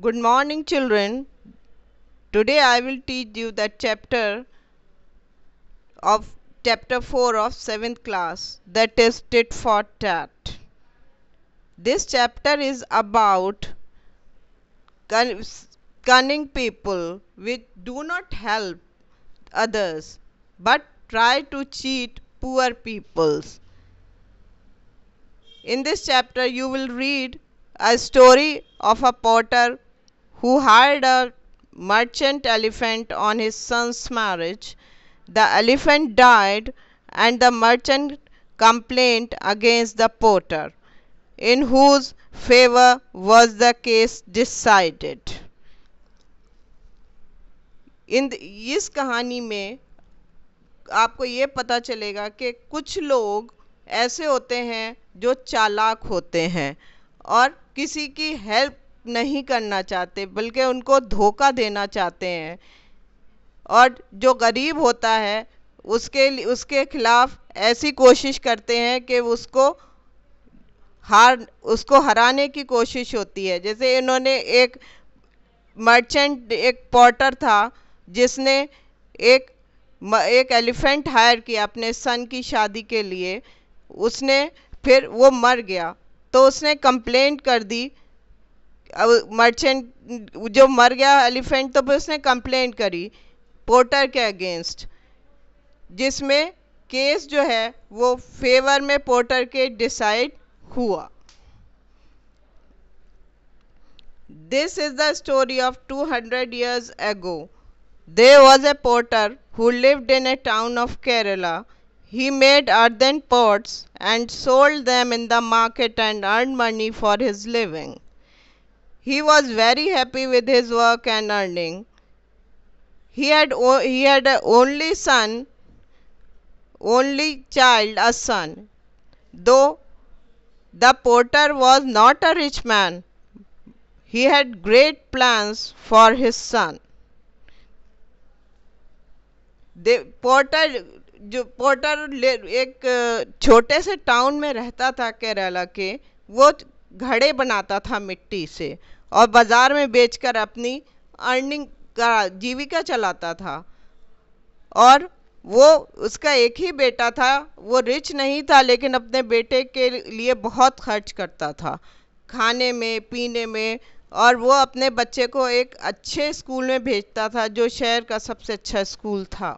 Good morning, children. Today I will teach you the chapter of chapter 4 of 7th class that is tit for tat. This chapter is about cunning people which do not help others but try to cheat poor peoples. In this chapter you will read a story of a potter who hired a merchant elephant on his son's marriage. The elephant died, and the merchant complained against the porter, in whose favor was the case decided. इन इस कहानी में आपको ये पता चलेगा कि कुछ लोग ऐसे होते हैं जो चालाक होते हैं और किसी की हेल्प नहीं करना चाहते बल्कि उनको धोखा देना चाहते हैं और जो गरीब होता है उसके उसके खिलाफ ऐसी कोशिश करते हैं कि उसको हार उसको हराने की कोशिश होती है जैसे इन्होंने एक मर्चेंट एक पॉटर था जिसने एक एक एलिफेंट हायर किया अपने सन की शादी के लिए उसने फिर वो मर गया तो उसने कंप्लेंट कर दी अब मर्चेंट जो मर गया एलिफेंट तो फिर उसने कंप्लेन करी पोर्टर के अगेंस्ट जिसमें केस जो है वो फेवर में पोर्टर के डिसाइड हुआ this is the story of two hundred years ago there was a porter who lived in a town of Kerala he made earthen pots and sold them in the market and earn money for his living He was very happy with his work and earning. He had, he had a only son, only child, a son. Though the porter was not a rich man, he had great plans for his son. The porter जो porter एक छोटे से town में रहता था केरला के वो घड़े बनाता था मिट्टी से और बाज़ार में बेचकर अपनी अर्निंग का जीविका चलाता था और वो उसका एक ही बेटा था वो रिच नहीं था लेकिन अपने बेटे के लिए बहुत खर्च करता था खाने में पीने में और वो अपने बच्चे को एक अच्छे स्कूल में भेजता था जो शहर का सबसे अच्छा स्कूल था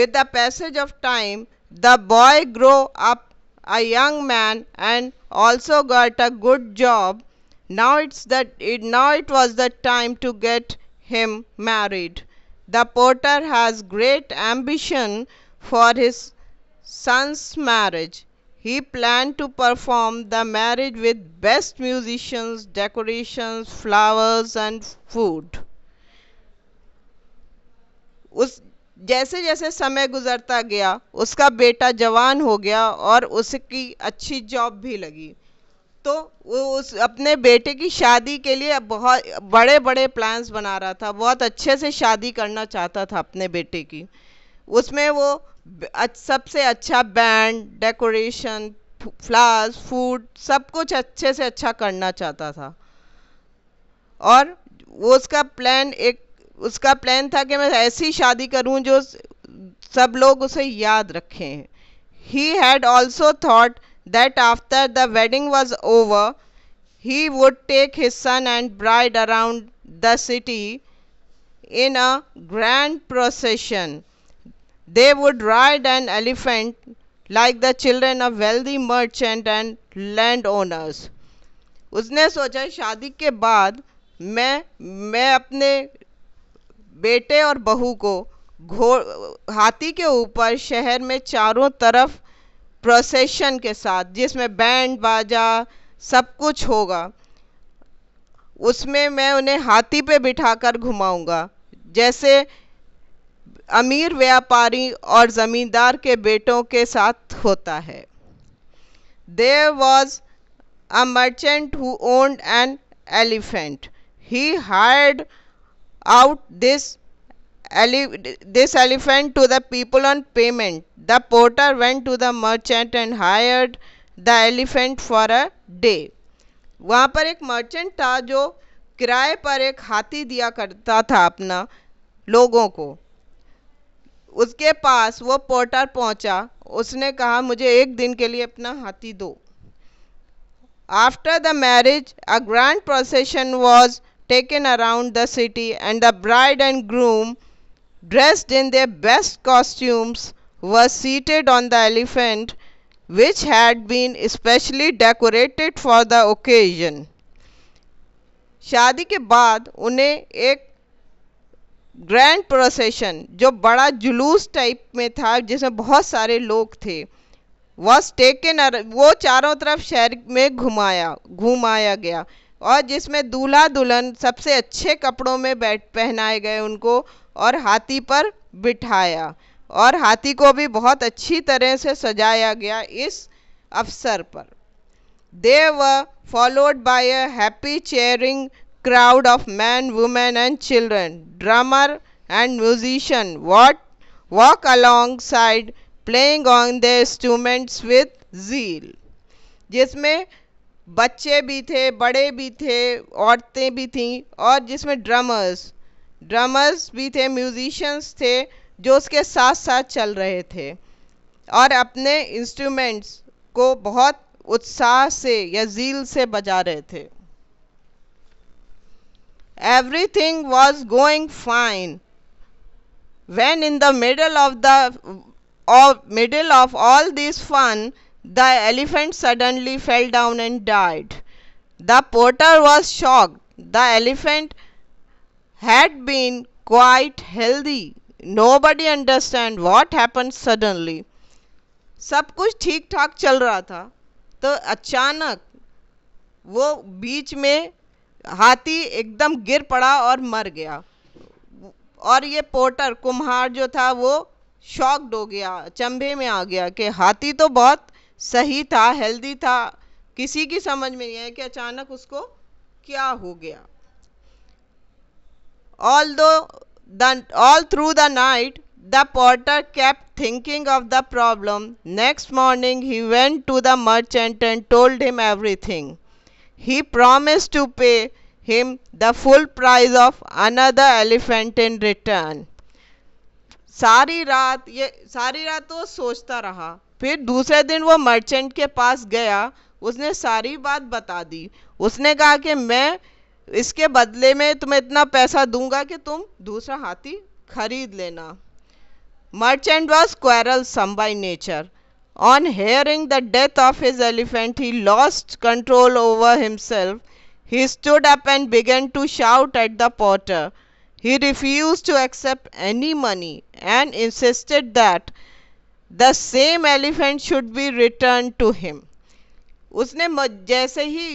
with the passage of time the boy grow up a young man and also got a good job Now it's that it, now it was the time to get him married. The porter has great ambition for his son's marriage. He planned to perform the marriage with best musicians, decorations, flowers and food. उस जैसे जैसे समय गुजरता गया उसका बेटा जवान हो गया और उसकी अच्छी जॉब भी लगी तो वो उस अपने बेटे की शादी के लिए बहुत बड़े बड़े प्लान्स बना रहा था बहुत अच्छे से शादी करना चाहता था अपने बेटे की उसमें वो सबसे अच्छा बैंड डेकोरेशन फ्लावर्स फूड सब कुछ अच्छे से अच्छा करना चाहता था और वो उसका प्लान एक उसका प्लान था कि मैं ऐसी शादी करूं जो सब लोग उसे याद रखें he had also thought that after the wedding was over, he would take his son and bride around the city in a grand procession. They would ride an elephant like the children of wealthy merchant and landowners. उसने सोचा शादी के बाद मैं main अपने बेटे और बहू को घो हाथी के ऊपर शहर में चारों तरफ प्रोसेशन के साथ जिसमें बैंड बाजा सब कुछ होगा उसमें मैं उन्हें हाथी पे बिठाकर घुमाऊंगा जैसे अमीर व्यापारी और ज़मींदार के बेटों के साथ होता है there was a merchant who owned an elephant he hired out this ele this elephant to the people on payment. The porter went to the merchant and hired the elephant for a day. वहाँ पर एक merchant था जो किराए पर एक हाथी दिया करता था अपना लोगों को उसके पास वो पोर्टर पहुँचा उसने कहा मुझे एक दिन के लिए अपना हाथी दो after the marriage a grand procession was taken around the city and the bride and groom dressed in their best costumes, were seated on the elephant, which had been specially decorated for the occasion. शादी के बाद उन्हें एक grand procession जो बड़ा जुलूस type में था जिसमें बहुत सारे लोग थे वॉज टेकन वो चारों तरफ शहर में घुमाया घुमाया गया और जिसमें दूल्हा दुल्हन सबसे अच्छे कपड़ों में बैठ पहनाए गए उनको और हाथी पर बिठाया और हाथी को भी बहुत अच्छी तरह से सजाया गया इस अवसर पर देव followed by a happy cheering crowd of men women and children drummer and musician what walk along side playing on the instruments with zeal जिसमें बच्चे भी थे बड़े भी थे औरतें भी थीं और जिसमें ड्रमर्स ड्रमर्स भी थे म्यूजिशंस थे जो उसके साथ साथ चल रहे थे और अपने इंस्ट्रूमेंट्स को बहुत उत्साह से या जील से बजा रहे थे everything was going fine when in the middle of the middle of all this fun the elephant suddenly fell down and died the porter was shock the elephant had been quite healthy nobody understand what happened suddenly सब कुछ ठीक ठाक चल रहा था तो अचानक वो बीच में हाथी एकदम गिर पड़ा और मर गया और ये पोर्टर कुम्हार जो था वो शॉक्ड हो गया चंबे में आ गया कि हाथी तो बहुत सही था हेल्दी था किसी की समझ में नहीं आया कि अचानक उसको क्या हो गया Although the, all through the night, the porter kept thinking of the problem. Next morning, he went to the merchant and told him everything. He promised to pay him the full price of another elephant in return. सारी रात ये सारी रात वो सोचता रहा फिर दूसरे दिन वो मर्चेंट के पास गया उसने सारी बात बता दी उसने कहा कि मैं इसके बदले में तुम्हें इतना पैसा दूंगा कि तुम दूसरा हाथी खरीद लेना merchant was quarrelsome by nature on hearing the death of his elephant he lost control over himself he stood up and began to shout at the potter he refuse to accept any money and insisted that the same elephant should be return to him उसने जैसे ही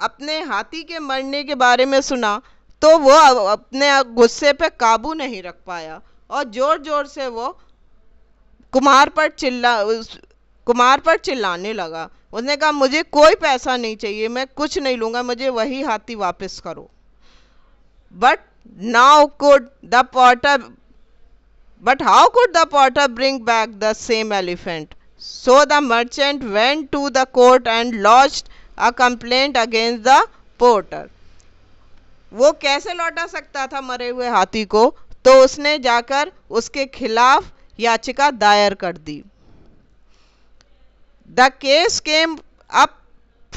अपने हाथी के मरने के बारे में सुना तो वो अपने गुस्से पे काबू नहीं रख पाया और ज़ोर ज़ोर से वो कुमार पर चिल्ला कुमार पर चिल्लाने लगा उसने कहा मुझे कोई पैसा नहीं चाहिए मैं कुछ नहीं लूँगा मुझे वही हाथी वापस करो but now could the potter but how could the potter bring back the same elephant so the merchant went to the court and lost a complaint against the porter वो कैसे लौटा सकता था मरे हुए हाथी को तो उसने जाकर उसके खिलाफ याचिका दायर कर दी the case came up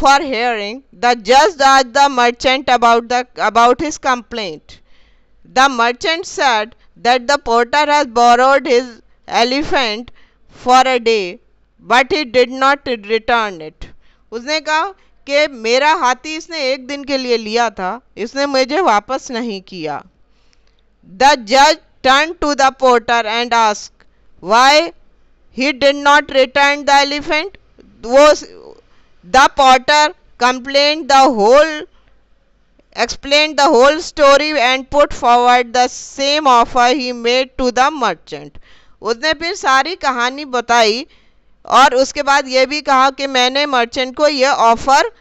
for hearing the जज आज the merchant about the about his complaint the merchant said that the porter has borrowed his elephant for a day but he did not return it उसने कहा कि मेरा हाथी इसने एक दिन के लिए लिया था इसने मुझे वापस नहीं किया द जज turn to the porter and ask why he did not return the elephant वो the porter complain the whole explain the whole story and put forward the same offer he made to the merchant उसने फिर सारी कहानी बताई और उसके बाद ये भी कहा कि मैंने मर्चेंट को ये ऑफ़र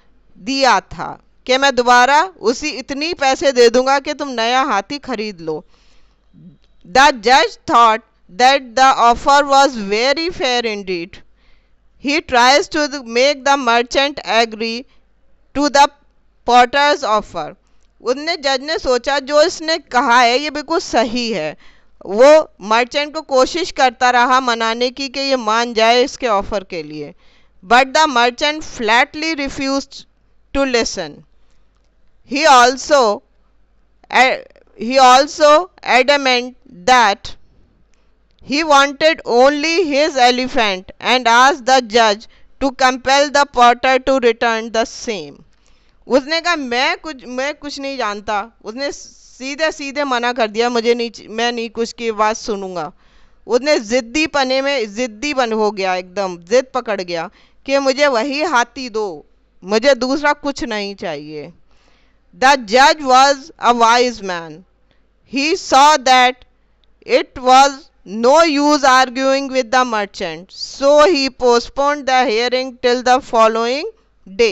दिया था कि मैं दोबारा उसी इतनी पैसे दे दूंगा कि तुम नया हाथी खरीद लो द जज thought that the offer was very fair indeed he tries to make the merchant agree to the potter's offer उनने जज ने सोचा जो इसने कहा है ये बिल्कुल सही है वो मर्चेंट को कोशिश करता रहा मनाने की कि ये मान जाए इसके ऑफर के लिए but the merchant Flatley refuse to listen he also he also adamant that he wanted only his elephant and आज द जज to compel the Potter to return the same उसने कहा मैं कुछ मैं कुछ नहीं जानता उसने सीधे सीधे मना कर दिया मुझे नहीं मैं नहीं कुछ की बात सुनूंगा उसने ज़िद्दी पने में ज़िद्दी बन हो गया एकदम ज़िद पकड़ गया कि मुझे वही हाथी दो मुझे दूसरा कुछ नहीं चाहिए द जज was a wise man he saw that it was no use arguing with the merchant so he postpone the hearing till the following day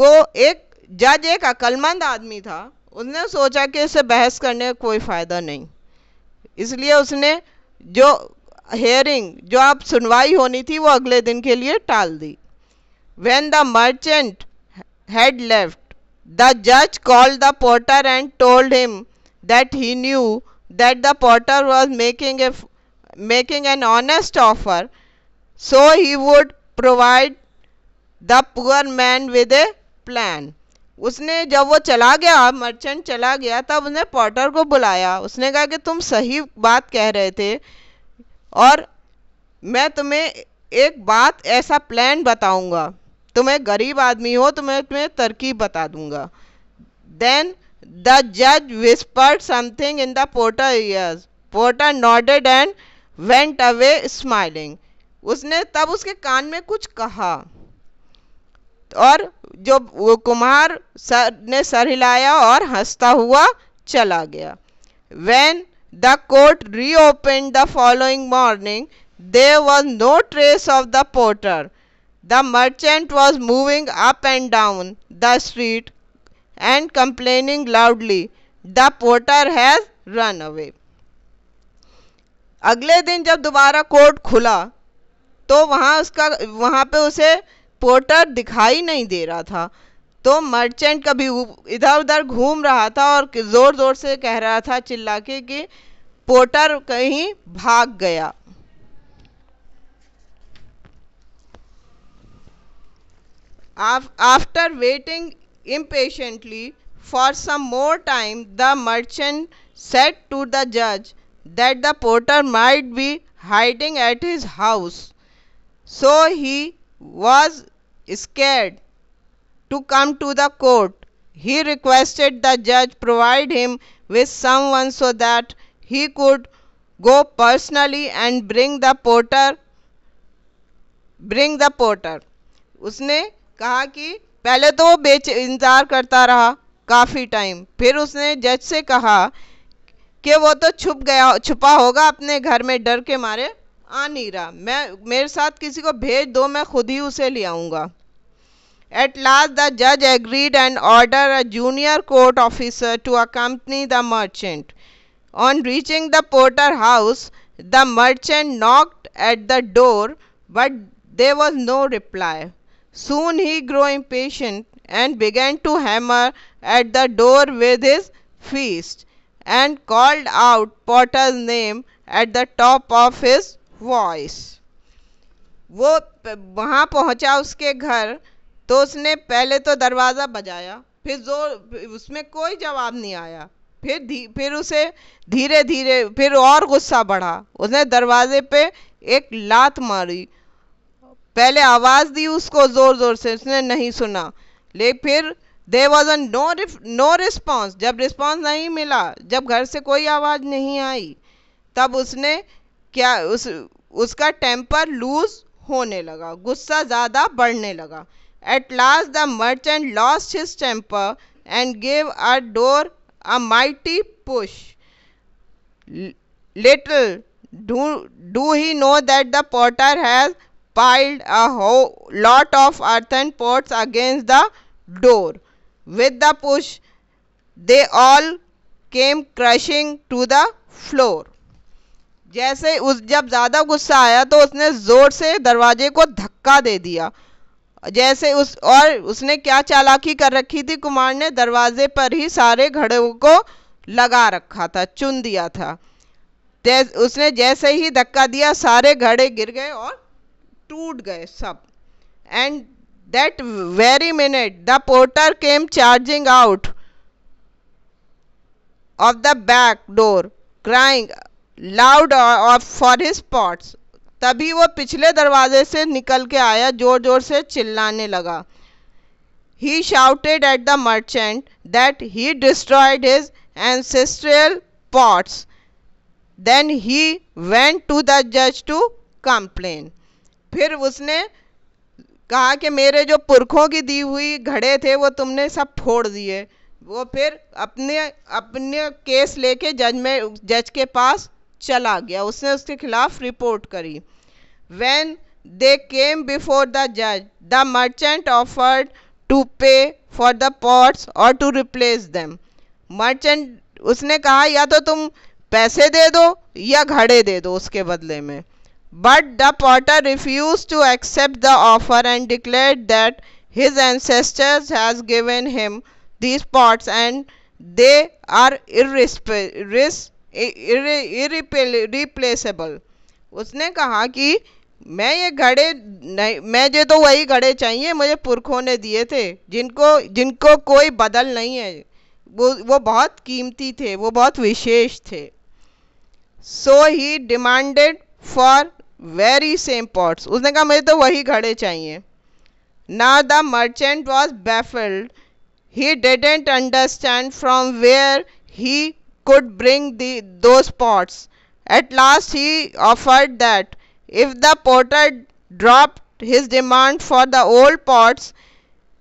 वो एक जज एक अकलमंद आदमी था उसने सोचा कि इसे बहस करने का कोई फ़ायदा नहीं इसलिए उसने जो हेयरिंग जो अब सुनवाई होनी थी वो अगले दिन के लिए टाल दी when the merchant had left the जज called the porter and told him that he knew that the porter was making a making an honest offer so he would provide the poor man with a plan उसने जब वो चला गया merchant चला गया तब उसने पॉटर को बुलाया उसने कहा कि तुम सही बात कह रहे थे और मैं तुम्हें एक बात ऐसा प्लान बताऊंगा तुम एक गरीब आदमी हो तो मैं तुम्हें तरकीब बता दूंगा देन द जज whispered something in the porter ears porter nodded and went away smiling उसने तब उसके कान में कुछ कहा और जो वो कुमार सर ने सर हिलाया और हंसता हुआ चला गया when the court reopen the following morning there was no trace of the porter the merchant was moving up and down the street and complaining loudly the porter has run away अगले दिन जब दोबारा court खुला तो वहाँ उसका वहाँ पे उसे पोर्टर दिखाई नहीं दे रहा था तो मर्चेंट कभी इधर उधर घूम रहा था और ज़ोर ज़ोर से कह रहा था चिल्ला के कि पोर्टर कहीं भाग गया after waiting impatiently for some more time the merchant said to the जज that the porter might be hiding at his house so he was scared to come to the court. He requested the judge provide him with someone so that he could go personally and bring the porter bring the porter. usne kaha ki pehle to वो बेच इंतज़ार करता रहा काफ़ी time फिर उसने जज से कहा कि वो तो छुप गया छुपा होगा अपने घर में डर के मारे आ नहीं रहा मैं मेरे साथ किसी को भेज दो मैं खुद ही उसे ले आऊँगा एट लास्ट द जज agreed and order a junior court officer to accompany the merchant on reaching the porter house the merchant knocked at the door but they was no reply soon he grow impatient and began to hammer at the door with his fists and called out porter name at the top of his voice वो वहाँ पहुँचा उसके घर तो उसने पहले तो दरवाज़ा बजाया फिर जोर उसमें कोई जवाब नहीं आया फिर धी फिर उसे धीरे धीरे फिर और गुस्सा बढ़ा उसने दरवाजे पे एक लात मारी पहले आवाज़ दी उसको ज़ोर ज़ोर से उसने नहीं सुना ले फिर they was a no no response जब रिस्पॉन्स नहीं मिला जब घर से कोई आवाज़ नहीं आई तब उसने क्या उस उसका टेम्पर लूज होने लगा गुस्सा ज़्यादा बढ़ने लगा at last the merchant lost his temper and give a door a mighty push little do he know that the potter has piled a whole lot of earthen pots against the door with the push they all came crashing to the floor जैसे उस जब ज़्यादा गुस्सा आया तो उसने ज़ोर से दरवाजे को धक्का दे दिया जैसे उस और उसने क्या चालाकी कर रखी थी कुमार ने दरवाजे पर ही सारे घड़ों को लगा रखा था चुन दिया था उसने जैसे ही धक्का दिया सारे घड़े गिर गए और टूट गए सब and that very minute the porter came charging out of the back door crying loud और फॉर हिज पॉट्स तभी वो पिछले दरवाजे से निकल के आया जोर जोर से चिल्लाने लगा he shouted at the merchant that he destroyed his ancestral pots then he went to the जज टू कंप्लेन फिर उसने कहा कि मेरे जो पुरखों की दी हुई घड़े थे वो तुमने सब फोड़ दिए वो फिर अपने अपने केस लेके जज में जज के पास चला गया उसने उसके खिलाफ रिपोर्ट करी when they came before the जज the merchant offered to pay for the pots और टू रिप्लेस दैम मर्चेंट उसने कहा या तो तुम पैसे दे दो या घड़े दे दो उसके बदले में but the potter refuse to accept the offer and declare that his ancestors has given him these pots and they are irresp replaceable उसने कहा कि मैं ये घड़े नहीं मैं जो तो वही घड़े चाहिए मुझे पुरखों ने दिए थे जिनको जिनको कोई बदल नहीं है वो वो बहुत कीमती थे वो बहुत विशेष थे so he demanded for very same pots उसने कहा मुझे तो वही घड़े चाहिए ना the merchant was baffled he didn't understand from where he could bring the, those pots. At last he offered that if the porter dropped his demand for the old pots,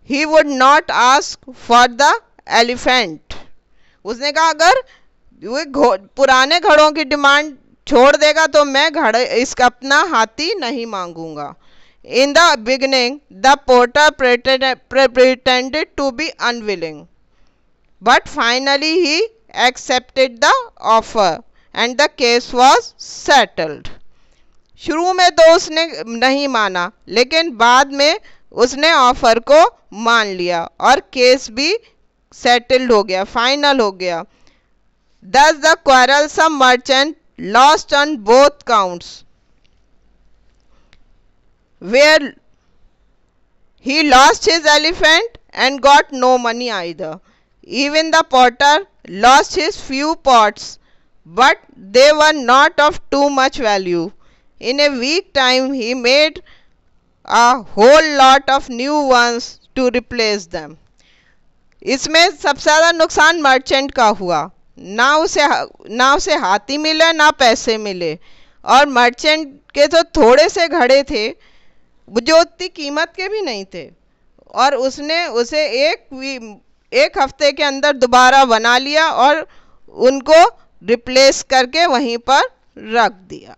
he would not ask for the elephant. usne kaha agar ye purane ghadon ki demand chhod dega to main ghade घड़े apna haathi nahi mangunga in the beginning the the pretended, pretended to be unwilling but finally he accepted the offer and the case was settled शुरू में तो उसने नहीं माना लेकिन बाद में उसने ऑफर को मान लिया और केस भी सेटल्ड हो गया फाइनल हो गया thus the quarrelsome merchant lost on both counts where he lost his elephant and got no money I the even the potter lost his few pots, but they were not of too much value. In a week time he made a whole lot of new ones to replace them. इसमें सबसे ज़्यादा नुकसान merchant का हुआ ना उसे ना उसे हाथी मिले ना पैसे मिले और मर्चेंट के तो थोड़े से घड़े थे जो उतनी कीमत के भी नहीं थे और उसने उसे एक एक हफ्ते के अंदर दोबारा बना लिया और उनको रिप्लेस करके वहीं पर रख दिया